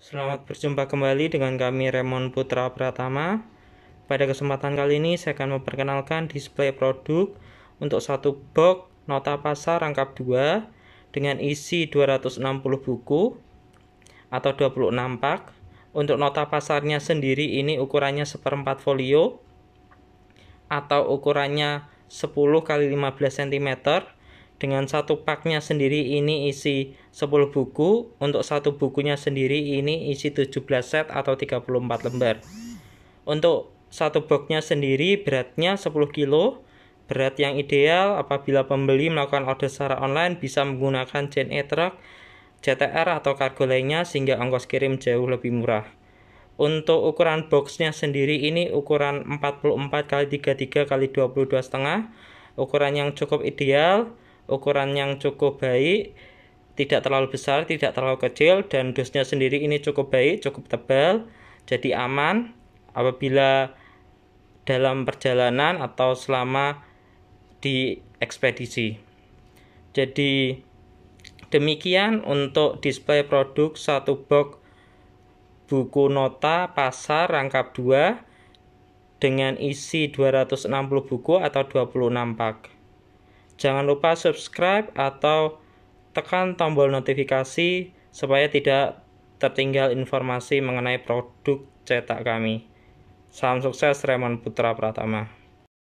Selamat berjumpa kembali dengan kami Raymond Putra Pratama. Pada kesempatan kali ini saya akan memperkenalkan display produk untuk satu box nota pasar rangkap 2 dengan isi 260 buku atau 26 pak. Untuk nota pasarnya sendiri ini ukurannya seperempat folio atau ukurannya 10 x 15 cm dengan satu paknya sendiri ini isi 10 buku, untuk satu bukunya sendiri ini isi 17 set atau 34 lembar. Untuk satu boxnya sendiri beratnya 10 kilo, berat yang ideal apabila pembeli melakukan order secara online bisa menggunakan chain e Truck, JTR atau kargo lainnya sehingga ongkos kirim jauh lebih murah. Untuk ukuran boxnya sendiri ini ukuran 44 x 33 x 22 setengah. Ukuran yang cukup ideal ukuran yang cukup baik tidak terlalu besar, tidak terlalu kecil dan dosnya sendiri ini cukup baik, cukup tebal, jadi aman apabila dalam perjalanan atau selama di ekspedisi. Jadi demikian untuk display produk satu box buku nota pasar rangkap 2 dengan isi 260 buku atau 26 pak. Jangan lupa subscribe atau tekan tombol notifikasi supaya tidak tertinggal informasi mengenai produk cetak kami. Salam sukses Raymond Putra Pratama.